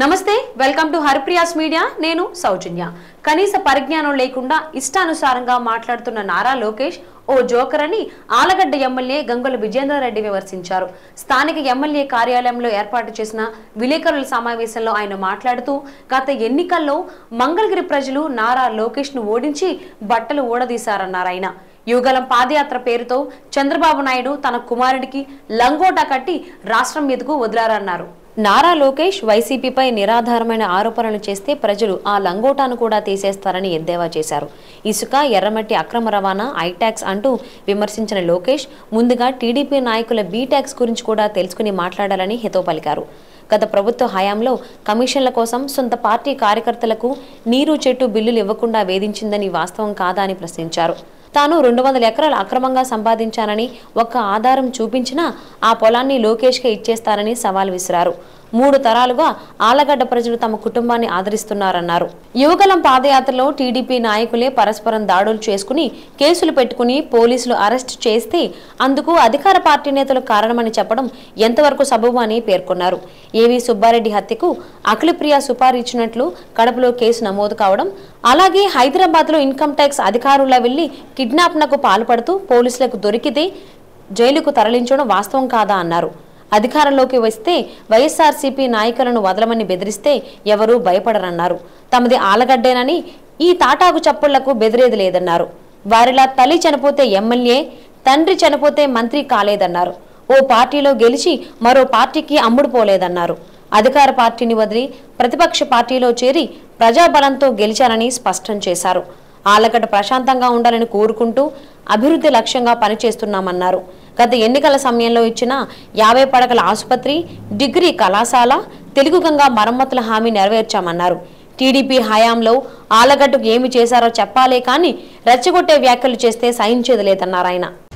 నమస్తే welcome to హర్ప్రియాస్ media నేను సౌజన్య కనీస పరిజ్ఞానం లేకుండా ఇష్టానుసారంగా మాట్లాడుతున్న నారా లోకేష్ ఓ జోకర్ అని ఆలగడ్డ ఎమ్మెల్యే గంగుల విజేంద్రారెడ్డి విమర్శించారు స్థానిక ఎమ్మెల్యే కార్యాలయంలో ఏర్పాటు చేసిన విలేకరుల సమావేశంలో ఆయన మాట్లాడుతూ గత ఎన్నికల్లో మంగళగిరి ప్రజలు నారా లోకేష్ను ఓడించి బట్టలు ఊడదీశారన్నారు ఆయన యుగలం పాదయాత్ర పేరుతో చంద్రబాబు నాయుడు తన కుమారుడికి లంగోటా కట్టి రాష్ట్రం మీదకు వదిలారన్నారు నారా లోకేష్ వైసీపీపై నిరాధారమైన ఆరోపణలు చేస్తే ప్రజలు ఆ లంగోటాను కూడా తీసేస్తారని ఎద్దేవా చేశారు ఇసుక ఎర్రమట్టి అక్రమ రవాణా ఐటాక్స్ అంటూ విమర్శించిన లోకేష్ ముందుగా టీడీపీ నాయకుల బీట్యాక్స్ గురించి కూడా తెలుసుకుని మాట్లాడాలని హితో పలికారు గత ప్రభుత్వ హయాంలో కమిషన్ల కోసం సొంత పార్టీ కార్యకర్తలకు నీరు చెట్టు బిల్లులు ఇవ్వకుండా వేధించిందని వాస్తవం కాదా అని ప్రశ్నించారు తాను రెండు వందల ఎకరాలు అక్రమంగా సంపాదించానని ఒక్క ఆధారం చూపించినా ఆ పొలాన్ని లోకేష్కే ఇచ్చేస్తానని సవాల్ విసిరారు మూడు తరాలుగా ఆలగడ్డ ప్రజలు తమ కుటుంబాన్ని ఆదరిస్తున్నారన్నారు యువగలం పాదయాత్రలో టీడీపీ నాయకులే పరస్పరం దాడులు చేసుకుని కేసులు పెట్టుకుని పోలీసులు అరెస్ట్ చేస్తే అందుకు అధికార పార్టీ నేతలు కారణమని చెప్పడం ఎంతవరకు సబబు అని పేర్కొన్నారు ఏవి సుబ్బారెడ్డి హత్యకు అఖిలప్రియ సుపారీచ్చినట్లు కడపలో కేసు నమోదు కావడం అలాగే హైదరాబాద్లో ఇన్కమ్ ట్యాక్స్ అధికారుల వెళ్లి కిడ్నాప్నకు పాల్పడుతూ పోలీసులకు దొరికితే జైలుకు తరలించడం వాస్తవం కాదా అన్నారు అధికారంలోకి వస్తే వైఎస్ఆర్సీపీ నాయకులను వదలమని బెదిరిస్తే ఎవరూ భయపడరన్నారు తమది ఆలగడ్డేనని ఈ తాటాకు చప్పుళ్లకు బెదిరేది లేదన్నారు వారిలా తల్లి చనిపోతే ఎమ్మెల్యే తండ్రి చనిపోతే మంత్రి కాలేదన్నారు ఓ పార్టీలో గెలిచి మరో పార్టీకి అమ్ముడుపోలేదన్నారు అధికార పార్టీని వదిలి ప్రతిపక్ష పార్టీలో చేరి ప్రజాబలంతో గెలిచారని స్పష్టం చేశారు ఆలగడ్డ ప్రశాంతంగా ఉండాలని కోరుకుంటూ అభివృద్ధి లక్ష్యంగా పనిచేస్తున్నామన్నారు గత ఎన్నికల సమయంలో ఇచ్చిన యాభై పడకల ఆసుపత్రి డిగ్రీ కళాశాల తెలుగుగంగా మరమ్మతుల హామీ నెరవేర్చామన్నారు టీడీపీ హయాంలో ఆలగట్టుకు ఏమి చేశారో చెప్పాలే కానీ రెచ్చగొట్టే వ్యాఖ్యలు చేస్తే సహించేది లేదన్నారు